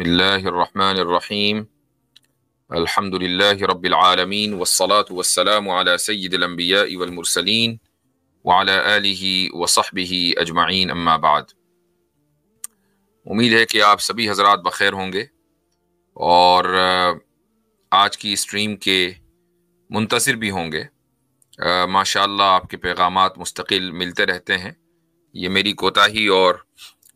بسم الله الرحمن الرحيم الحمد لله رب العالمين والصلاة والسلام على سيد الأنبياء والمرسلين وعلى آله वसहबी अजमाइन अम्मा बाद उम्मीद है कि आप सभी हजरात बखैर होंगे और आज की स्ट्रीम के मुंतज़र भी होंगे माशा आपके पैगाम मुस्तकिल मिलते रहते हैं ये मेरी कोताही और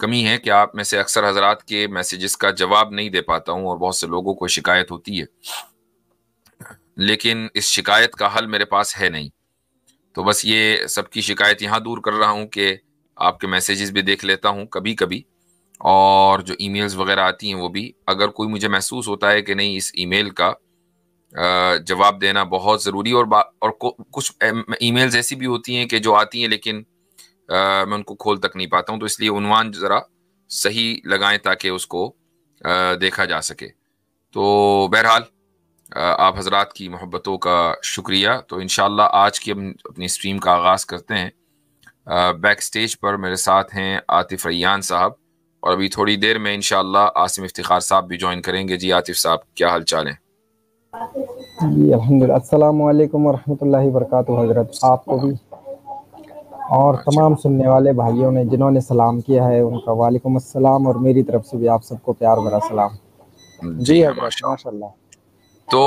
कमी है कि आप में से अक्सर हजरात के मैसेजेस का जवाब नहीं दे पाता हूँ और बहुत से लोगों को शिकायत होती है लेकिन इस शिकायत का हल मेरे पास है नहीं तो बस ये सबकी शिकायत यहाँ दूर कर रहा हूँ कि आपके मैसेजेस भी देख लेता हूँ कभी कभी और जो ईमेल्स वगैरह आती हैं वो भी अगर कोई मुझे महसूस होता है कि नहीं इस ईमेल का जवाब देना बहुत ज़रूरी और और कुछ ईमेल्स ऐसी भी होती हैं कि जो आती हैं लेकिन आ, मैं उनको खोल तक नहीं पाता हूँ तो इसलिए उनवान ज़रा सही लगाएं ताकि उसको आ, देखा जा सके तो बहरहाल आप हजरात की मोहब्बतों का शुक्रिया तो इन आज की हम अपनी स्ट्रीम का आगाज़ करते हैं बैक स्टेज पर मेरे साथ हैं आतिफ रैयान साहब और अभी थोड़ी देर में इनशाला आसिम इफ्तार साहब भी ज्वाइन करेंगे जी आतिफ साहब क्या हाल चाल है जी अलहमदिल्ला हजरत आपको भी और अच्छा। तमाम सुनने वाले भाइयों ने जिन्होंने सलाम किया है उनका वालेकुम अस्सलाम और मेरी तरफ से भी आप सबको प्यार भरा सलाम जी माशाल्लाह तो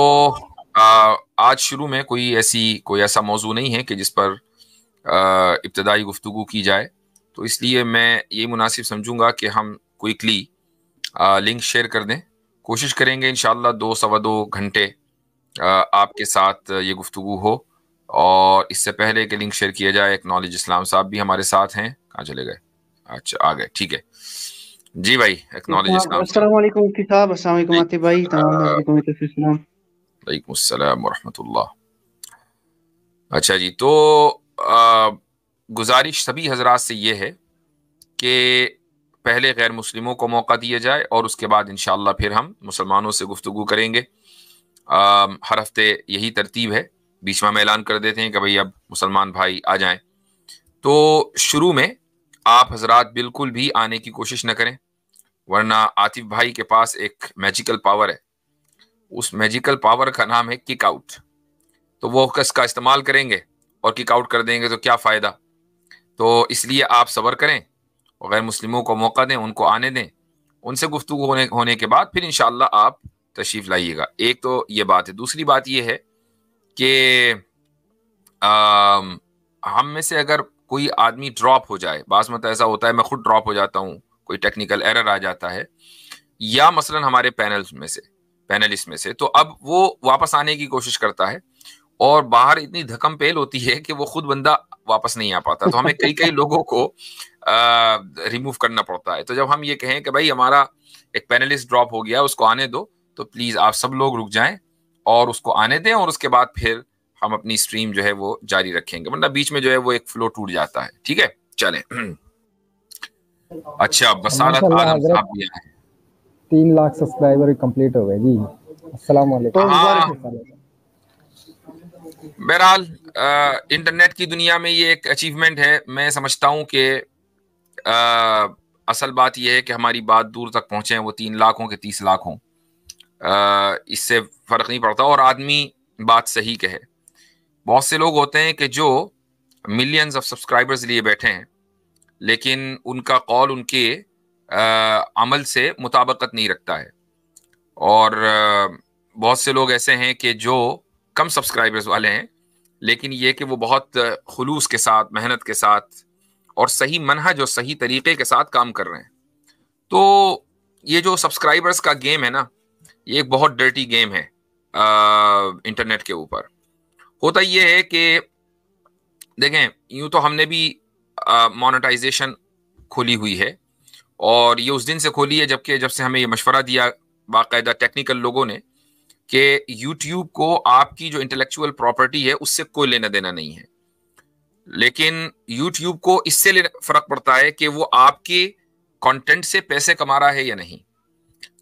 आ, आज शुरू में कोई ऐसी कोई ऐसा मौजू नहीं है कि जिस पर इब्तदाई गुफ्तु की जाए तो इसलिए मैं ये मुनासिब समझूंगा कि हम क्विकली लिंक शेयर कर दें कोशिश करेंगे इन दो सवा दो घंटे आपके साथ ये गुफ्तु हो और इससे पहले के लिंक शेयर किया जाए एक नॉलेज इस्लाम साहब भी हमारे साथ हैं कहाँ चले गए अच्छा आ गए ठीक है जी भाई एक नॉलेज इस्लाम अस्सलाम वालेकुम किताब अस्सलाम वालेकुम भाई अच्छा जी तो गुजारिश सभी हजरात से ये है कि पहले गैर मुस्लिमों को मौका दिया जाए और उसके बाद इनशाला फिर हम मुसलमानों से गुफ्तु करेंगे आ, हर हफ्ते यही तरतीब है बीचवा में ऐलान कर देते हैं कि भाई अब मुसलमान भाई आ जाएं तो शुरू में आप हजरात बिल्कुल भी आने की कोशिश न करें वरना आतिफ भाई के पास एक मैजिकल पावर है उस मैजिकल पावर का नाम है किक आउट तो वो का इस्तेमाल करेंगे और किक आउट कर देंगे तो क्या फ़ायदा तो इसलिए आप सबर करें और गैर मुस्लिमों को मौका दें उनको आने दें उनसे गुफ्तु होने होने के बाद फिर इन आप तशरीफ़ लाइएगा एक तो ये बात है दूसरी बात यह है कि हम में से अगर कोई आदमी ड्रॉप हो जाए बास मत मतलब ऐसा होता है मैं खुद ड्रॉप हो जाता हूँ कोई टेक्निकल एरर आ जाता है या मसलन हमारे पैनल में से पैनलिस्ट में से तो अब वो वापस आने की कोशिश करता है और बाहर इतनी धकम पेल होती है कि वो खुद बंदा वापस नहीं आ पाता तो हमें कई कई लोगों को रिमूव करना पड़ता है तो जब हम ये कहें कि भाई हमारा एक पैनलिस्ट ड्रॉप हो गया उसको आने दो तो प्लीज आप सब लोग रुक जाएं और उसको आने दें और उसके बाद फिर हम अपनी स्ट्रीम जो है वो जारी रखेंगे मतलब बीच में जो है वो एक फ्लो टूट जाता है ठीक है चले अच्छा बसारत आलम साहब भी आए तीन लाख सब्सक्राइबर कंप्लीट हो गए जी अस्सलाम हाँ। बहरहाल इंटरनेट की दुनिया में ये एक अचीवमेंट है मैं समझता हूँ कि असल बात यह है कि हमारी बात दूर तक पहुंचे वो तीन लाख हो के तीस लाख हों इससे फ़र्क नहीं पड़ता और आदमी बात सही कहे बहुत से लोग होते हैं कि जो मिलियंस ऑफ सब्सक्राइबर्स लिए बैठे हैं लेकिन उनका कॉल उनके आ, अमल से मुताबकत नहीं रखता है और आ, बहुत से लोग ऐसे हैं कि जो कम सब्सक्राइबर्स वाले हैं लेकिन ये कि वो बहुत खलूस के साथ मेहनत के साथ और सही मनहज और सही तरीके के साथ काम कर रहे हैं तो ये जो सब्सक्राइबर्स का गेम है ना ये एक बहुत डर्टी गेम है इंटरनेट के ऊपर होता ये है कि देखें यूं तो हमने भी मोनेटाइजेशन खोली हुई है और ये उस दिन से खोली है जबकि जब से हमें ये मशवरा दिया बाकायदा टेक्निकल लोगों ने कि यूट्यूब को आपकी जो इंटेलेक्चुअल प्रॉपर्टी है उससे कोई लेना देना नहीं है लेकिन यूट्यूब को इससे फ़र्क पड़ता है कि वो आपके कंटेंट से पैसे कमा रहा है या नहीं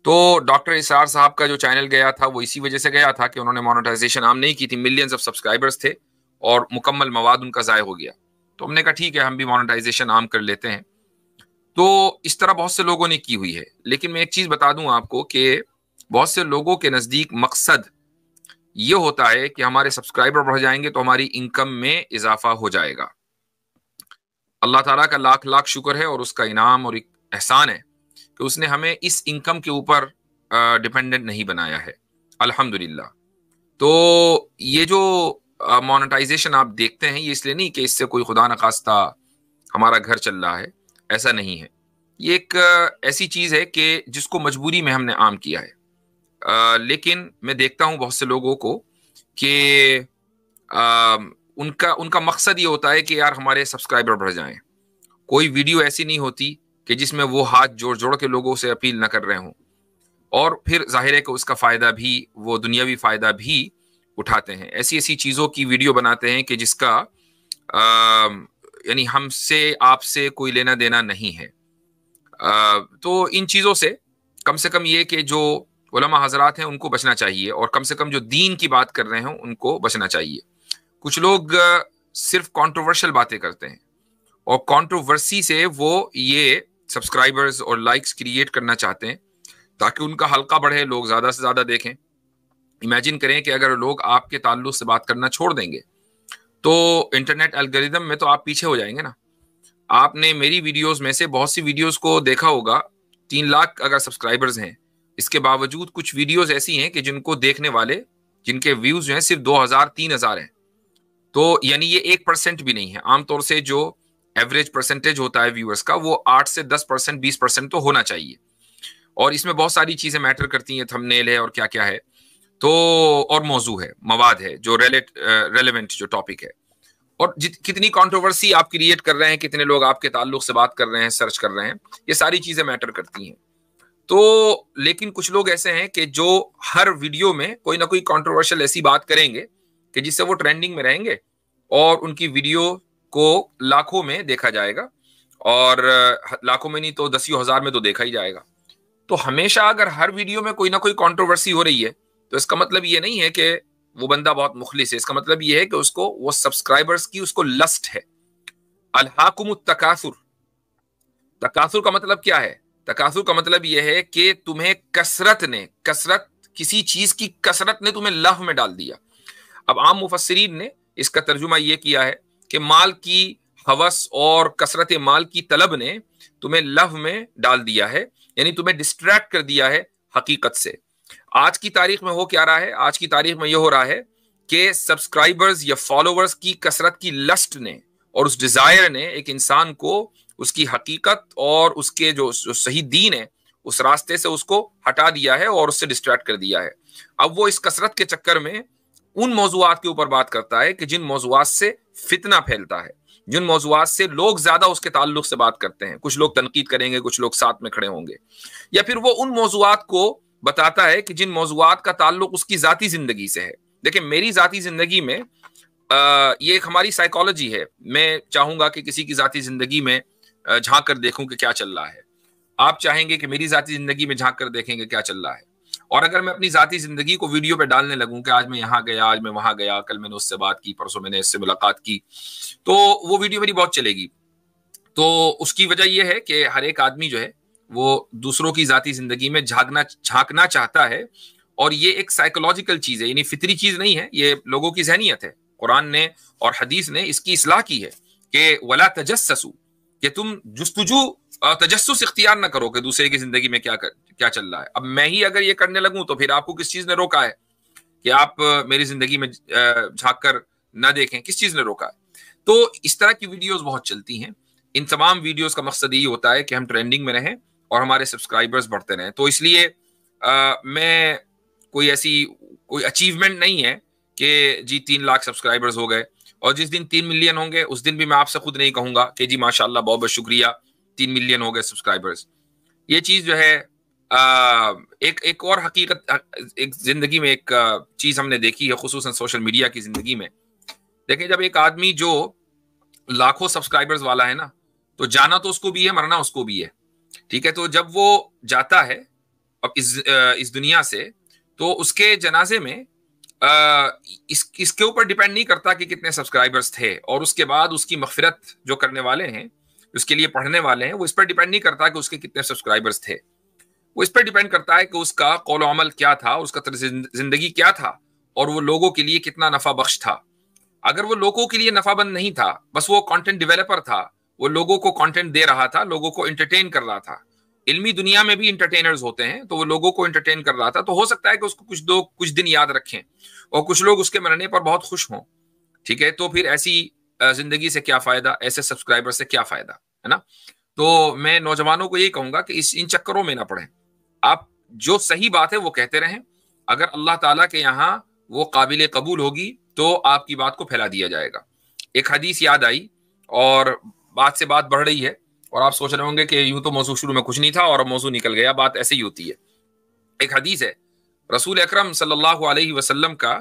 तो डॉक्टर इसार साहब का जो चैनल गया था वो इसी वजह से गया था कि उन्होंने मोनोटाइजेशन आम नहीं की थी मिलियंस ऑफ सब्सक्राइबर्स थे और मुकम्मल मवाद उनका ज़ाय हो गया तो हमने कहा ठीक है हम भी मोनोटाइजेशन आम कर लेते हैं तो इस तरह बहुत से लोगों ने की हुई है लेकिन मैं एक चीज़ बता दूं आपको कि बहुत से लोगों के नज़दीक मकसद ये होता है कि हमारे सब्सक्राइबर बढ़ जाएंगे तो हमारी इनकम में इजाफा हो जाएगा अल्लाह ताला का लाख लाख शुक्र है और उसका इनाम और एहसान है कि उसने हमें इस इनकम के ऊपर डिपेंडेंट नहीं बनाया है अल्हम्दुलिल्लाह तो ये जो मोनेटाइजेशन आप देखते हैं ये इसलिए नहीं कि इससे कोई खुदा न खास्ता हमारा घर चल रहा है ऐसा नहीं है ये एक ऐसी चीज़ है कि जिसको मजबूरी में हमने आम किया है आ, लेकिन मैं देखता हूँ बहुत से लोगों को कि उनका उनका मकसद ये होता है कि यार हमारे सब्सक्राइबर बढ़ जाएं कोई वीडियो ऐसी नहीं होती कि जिसमें वो हाथ जोड़ जोड़ के लोगों से अपील ना कर रहे हों और फिर जाहिर है कि उसका फ़ायदा भी वो दुनियावी फ़ायदा भी उठाते हैं ऐसी ऐसी चीज़ों की वीडियो बनाते हैं कि जिसका यानी हमसे आपसे कोई लेना देना नहीं है आ, तो इन चीज़ों से कम से कम ये कि जो उलमा हजरात हैं उनको बचना चाहिए और कम से कम जो दीन की बात कर रहे हैं उनको बचना चाहिए कुछ लोग सिर्फ कंट्रोवर्शियल बातें करते हैं और कंट्रोवर्सी से वो ये सब्सक्राइबर्स और लाइक्स क्रिएट करना चाहते हैं ताकि उनका हल्का बढ़े लोग ज़्यादा से ज़्यादा देखें इमेजिन करें कि अगर लोग आपके ताल्लुक से बात करना छोड़ देंगे तो इंटरनेट एल्गोरिदम में तो आप पीछे हो जाएंगे ना आपने मेरी वीडियोस में से बहुत सी वीडियोस को देखा होगा तीन लाख अगर सब्सक्राइबर्स हैं इसके बावजूद कुछ वीडियोस ऐसी हैं कि जिनको देखने वाले जिनके व्यूज हैं सिर्फ दो हजार तीन हजार हैं तो यानी ये एक परसेंट भी नहीं है आमतौर से जो एवरेज परसेंटेज होता है व्यूअर्स का वो आठ से दस परसेंट बीस परसेंट तो होना चाहिए और इसमें बहुत सारी चीजें मैटर करती हैं थंबनेल है और क्या क्या है तो और मौजू है मवाद है जो रेलेट रेलिवेंट जो टॉपिक है और जित कितनी कंट्रोवर्सी आप क्रिएट कर रहे हैं कितने लोग आपके ताल्लुक से बात कर रहे हैं सर्च कर रहे हैं ये सारी चीजें मैटर करती हैं तो लेकिन कुछ लोग ऐसे हैं कि जो हर वीडियो में कोई ना कोई कंट्रोवर्शियल ऐसी बात करेंगे कि जिससे वो ट्रेंडिंग में रहेंगे और उनकी वीडियो को लाखों में देखा जाएगा और लाखों में नहीं तो दसियों हजार में तो देखा ही जाएगा तो हमेशा अगर हर वीडियो में कोई ना कोई कंट्रोवर्सी हो रही है तो इसका मतलब ये नहीं है कि वो बंदा बहुत मुखलिस है इसका मतलब ये है कि उसको वो सब्सक्राइबर्स की उसको लस्ट है अलहाकुम तकासुर तकासुर का मतलब क्या है तकासुर का मतलब यह है कि तुम्हें कसरत ने कसरत किसी चीज की कसरत ने तुम्हें लह में डाल दिया अब आम मुफसरीन ने इसका तर्जुमा यह किया है कि माल की हवस और कसरत माल की तलब ने तुम्हें लव में डाल दिया है यानी तुम्हें डिस्ट्रैक्ट कर दिया है हकीकत से आज की तारीख में हो क्या रहा है आज की तारीख में यह हो रहा है कि सब्सक्राइबर्स या फॉलोवर्स की कसरत की लस्ट ने और उस डिजायर ने एक इंसान को उसकी हकीकत और उसके जो, जो सही दीन है उस रास्ते से उसको हटा दिया है और उससे डिस्ट्रैक्ट कर दिया है अब वो इस कसरत के चक्कर में उन मौजूद के ऊपर बात करता है कि जिन मौजूद से फितना फैलता है जिन मौजूद से लोग ज्यादा उसके ताल्लुक से बात करते हैं कुछ लोग तनकीद करेंगे कुछ लोग साथ में खड़े होंगे या फिर वो उन मौजूद को बताता है कि जिन मौजूद का ताल्लुक उसकी ज़ाती ज़िंदगी से है देखिए मेरी ज़ाती ज़िंदगी में ये एक हमारी साइकोलॉजी है मैं चाहूंगा कि किसी की ज़ाती ज़िंदगी में झांक कर देखूँ कि क्या चल रहा है आप चाहेंगे कि मेरी ज़ाती ज़िंदगी में झांक कर देखेंगे क्या चल रहा है और अगर मैं अपनी जाती जिंदगी को वीडियो पे डालने लगूं कि आज मैं यहाँ गया आज मैं वहां गया कल मैंने उससे बात की परसों मैंने इससे मुलाकात की तो वो वीडियो मेरी बहुत चलेगी तो उसकी वजह यह है कि हर एक आदमी जो है वो दूसरों की जाती जिंदगी में झांकना झांकना चाहता है और ये एक साइकोलॉजिकल चीज है यानी फितरी चीज नहीं है ये लोगों की जहनीत है कुरान ने और हदीस ने इसकी असलाह की है कि वला तजस्सू कि तुम जस्तुजू तजस्सुस इख्तियार ना करो कि दूसरे की जिंदगी में क्या कर क्या चल रहा है अब मैं ही अगर ये करने लगू तो फिर आपको किस चीज ने रोका है कि आप मेरी जिंदगी में झाँक कर ना देखें किस चीज ने रोका है तो इस तरह की वीडियोस बहुत चलती हैं इन तमाम वीडियोस का मकसद यही होता है कि हम ट्रेंडिंग में रहें और हमारे सब्सक्राइबर्स बढ़ते रहें तो इसलिए आ, मैं कोई ऐसी कोई अचीवमेंट नहीं है कि जी तीन लाख सब्सक्राइबर्स हो गए और जिस दिन तीन मिलियन होंगे उस दिन भी मैं आपसे खुद नहीं कहूंगा कि जी माशाल्लाह बहुत बहुत शुक्रिया तीन मिलियन हो गए सब्सक्राइबर्स ये चीज़ जो है एक एक और हकीकत एक जिंदगी में एक चीज हमने देखी है खसूस सोशल मीडिया की जिंदगी में देखें जब एक आदमी जो लाखों सब्सक्राइबर्स वाला है ना तो जाना तो उसको भी है मरना उसको भी है ठीक है तो जब वो जाता है अब इस इस दुनिया से तो उसके जनाजे में इस इसके ऊपर डिपेंड नहीं करता कि कितने सब्सक्राइबर्स थे और उसके बाद उसकी मफफरत जो करने वाले हैं उसके लिए पढ़ने वाले हैं वो इस पर डिपेंड नहीं करता कि उसके कितने सब्सक्राइबर्स थे वो इस पर डिपेंड करता है कि उसका कौल अमल क्या था उसका जिंदगी क्या था और वो लोगों के लिए कितना नफा बख्श था अगर वो लोगों के लिए नफाबंद नहीं था बस वो कंटेंट डेवलपर था वो लोगों को कंटेंट दे रहा था लोगों को एंटरटेन कर रहा था इल्मी दुनिया में भी इंटरटेनर्स होते हैं तो वो लोगों को एंटरटेन कर रहा था तो हो सकता है कि उसको कुछ दो कुछ दिन याद रखें और कुछ लोग उसके मरने पर बहुत खुश हों ठीक है तो फिर ऐसी जिंदगी से क्या फायदा ऐसे सब्सक्राइबर से क्या फायदा है ना तो मैं नौजवानों को यही कहूंगा कि इस इन चक्करों में ना पड़े आप जो सही बात है वो कहते रहें अगर अल्लाह ताला के यहाँ वो काबिल कबूल होगी तो आपकी बात को फैला दिया जाएगा एक हदीस याद आई और बात से बात बढ़ रही है और आप सोच रहे होंगे कि यूं तो मौसू शुरू में कुछ नहीं था और मौसू निकल गया बात ऐसे ही होती है एक हदीस है रसूल अक्रम सल्लल्लाहु का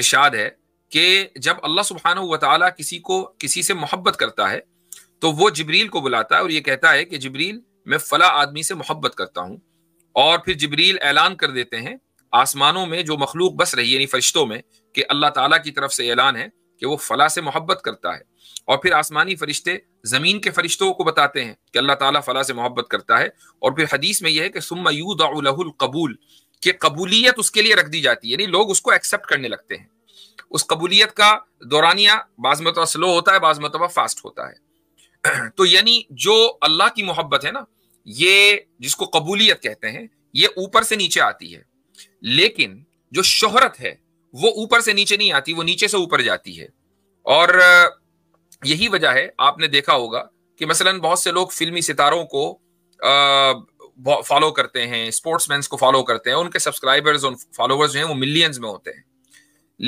इर्शाद है कि जब अल्लाह सुबहान वाली किसी को किसी से मोहब्बत करता है तो वो जबरील को बुलाता है और ये कहता है कि जबरील मैं फ़ला आदमी से मोहब्बत करता हूँ और फिर जबरील ऐलान कर देते हैं आसमानों में जो मखलूक बस रही यानी फरिश्तों में कि अल्लाह ताला की तरफ से ऐलान है कि वो फला से मोहब्बत करता है और फिर आसमानी फरिश्ते ज़मीन के फरिश्तों को बताते हैं कि अल्लाह ताला फला से मोहब्बत करता है और फिर हदीस में यह है कि सुम कबूल कि कबूलियत उसके लिए रख दी जाती है यानी लोग उसको एक्सेप्ट करने लगते हैं उस कबूलियत का दौरानिया बाज मतबा स्लो होता है बाज मतबा फास्ट होता है तो यानी जो अल्लाह की मोहब्बत है ना ये जिसको कबूलियत कहते हैं ये ऊपर से नीचे आती है लेकिन जो शोहरत है वो ऊपर से नीचे नहीं आती वो नीचे से ऊपर जाती है और यही वजह है आपने देखा होगा कि मसलन बहुत से लोग फिल्मी सितारों को फॉलो करते हैं स्पोर्ट्समैन को फॉलो करते हैं उनके सब्सक्राइबर्स और फॉलोअर्स जो हैं वो मिलियंस में होते हैं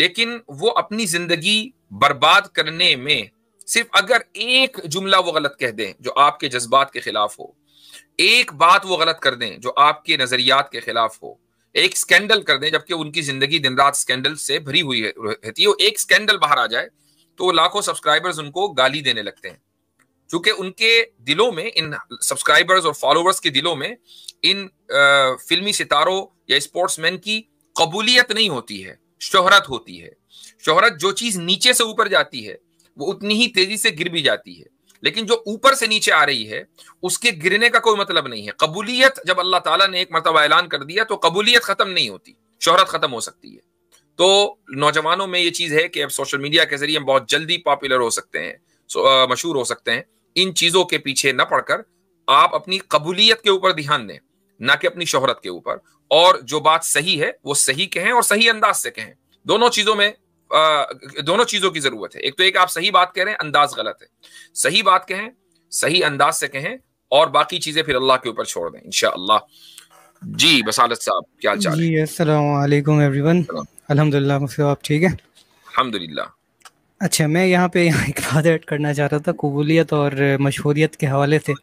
लेकिन वो अपनी जिंदगी बर्बाद करने में सिर्फ अगर एक जुमला वो गलत कह दें जो आपके जज्बात के खिलाफ हो एक बात वो गलत कर दें जो आपके नजरियात के खिलाफ हो एक स्कैंडल कर दें जबकि उनकी जिंदगी दिन रात स्कैंडल से भरी हुई रहती है एक स्कैंडल बाहर आ जाए तो लाखों सब्सक्राइबर्स उनको गाली देने लगते हैं क्योंकि उनके दिलों में इन सब्सक्राइबर्स और फॉलोअर्स के दिलों में इन आ, फिल्मी सितारों या स्पोर्ट्समैन की कबूलियत नहीं होती है शोहरत होती है शोहरत जो चीज नीचे से ऊपर जाती है वो उतनी ही तेजी से गिर भी जाती है लेकिन जो ऊपर से नीचे आ रही है उसके गिरने का कोई मतलब नहीं है कबूलियत जब अल्लाह ताला ने एक मरतबा ऐलान कर दिया तो कबूलियत खत्म नहीं होती शोहरत खत्म हो सकती है तो नौजवानों में ये चीज है कि अब सोशल मीडिया के जरिए हम बहुत जल्दी पॉपुलर हो सकते हैं मशहूर हो सकते हैं इन चीजों के पीछे न पड़कर आप अपनी कबूलियत के ऊपर ध्यान दें ना कि अपनी शोहरत के ऊपर और जो बात सही है वो सही कहें और सही अंदाज से कहें दोनों चीजों में दोनों चीजों की जरूरत है एक तो एक आप सही बात कह रहे हैं अंदाज गलत है सही बात कहें सही अंदाज से कहें और बाकी चीजें फिर अल्लाह के ऊपर छोड़ दें इनशाला जी बसालत साहब क्या चाल जी अस्सलाम एवरीवन अल्हम्दुलिल्लाह आप ठीक है अल्हम्दुलिल्लाह अच्छा मैं यहाँ पे यहाँ एक बात ऐड करना चाह रहा था कबूलियत और मशहूरियत के हवाले से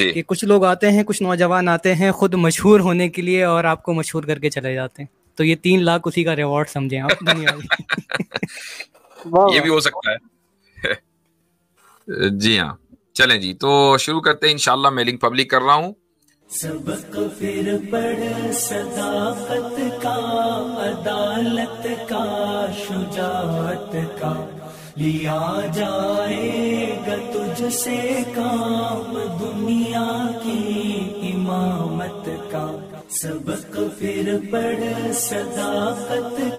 कि कुछ लोग आते हैं कुछ नौजवान आते हैं खुद मशहूर होने के लिए और आपको मशहूर करके चले जाते हैं तो ये तीन लाख उसी का रिवॉर्ड समझे आप दुनिया ये भी हो सकता है जी हाँ चलें जी तो शुरू करते हैं इनशाला मैं लिंक पब्लिक कर रहा हूँ सबक फिर पढ़ सदाकत का अदालत का शुजात का लिया जाएगा तुझसे काम दुनिया की इमाम सबक फिर पढ़ सदाकत